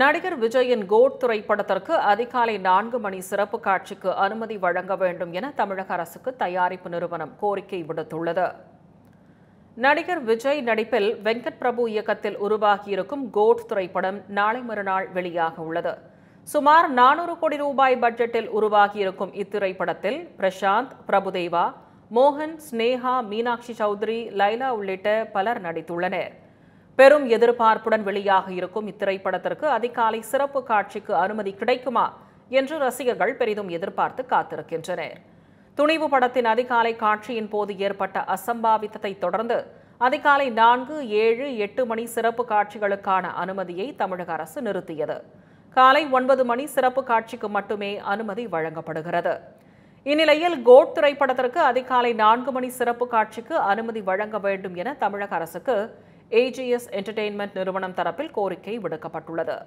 நடிகர் விஜயின் கோட் திரைப்படத்திற்கு அதிகாலை நான்கு மணி சிறப்பு காட்சிக்கு அனுமதி வழங்க வேண்டும் என தமிழக அரசுக்கு தயாரிப்பு நிறுவனம் கோரிக்கை விடுத்துள்ளது நடிகர் விஜய் நடிப்பில் வெங்கட் பிரபு இயக்கத்தில் உருவாகியிருக்கும் கோட் திரைப்படம் நாளை மறுநாள் வெளியாக உள்ளது சுமார் நானூறு கோடி ரூபாய் பட்ஜெட்டில் உருவாகியிருக்கும் இத்திரைப்படத்தில் பிரசாந்த் பிரபுதேவா மோகன் ஸ்னேகா மீனாட்சி சௌத்ரி லைலா உள்ளிட்ட பலர் நடித்துள்ளனர் பெரும் எதிர்பார்ப்புடன் வெளியாக இருக்கும் இத்திரைப்படத்திற்கு அதிகாலை சிறப்பு காட்சிக்கு அனுமதி கிடைக்குமா என்று ரசிகர்கள் பெரிதும் எதிர்பார்த்து காத்திருக்கின்றனர் துணிவு படத்தின் அதிகாலை காட்சியின் போது ஏற்பட்ட அசம்பாவிதத்தை தொடர்ந்து அதிகாலை நான்கு ஏழு எட்டு மணி சிறப்பு காட்சிகளுக்கான அனுமதியை தமிழக அரசு நிறுத்தியது காலை ஒன்பது மணி சிறப்பு காட்சிக்கு மட்டுமே அனுமதி வழங்கப்படுகிறது இந்நிலையில் கோட் திரைப்படத்திற்கு அதிகாலை நான்கு மணி சிறப்பு காட்சிக்கு அனுமதி வழங்க வேண்டும் என தமிழக அரசுக்கு ஏஜிஎஸ் என்டர்டெயின்மெண்ட் நிறுவனம் தரப்பில் கோரிக்கை விடுக்கப்பட்டுள்ளது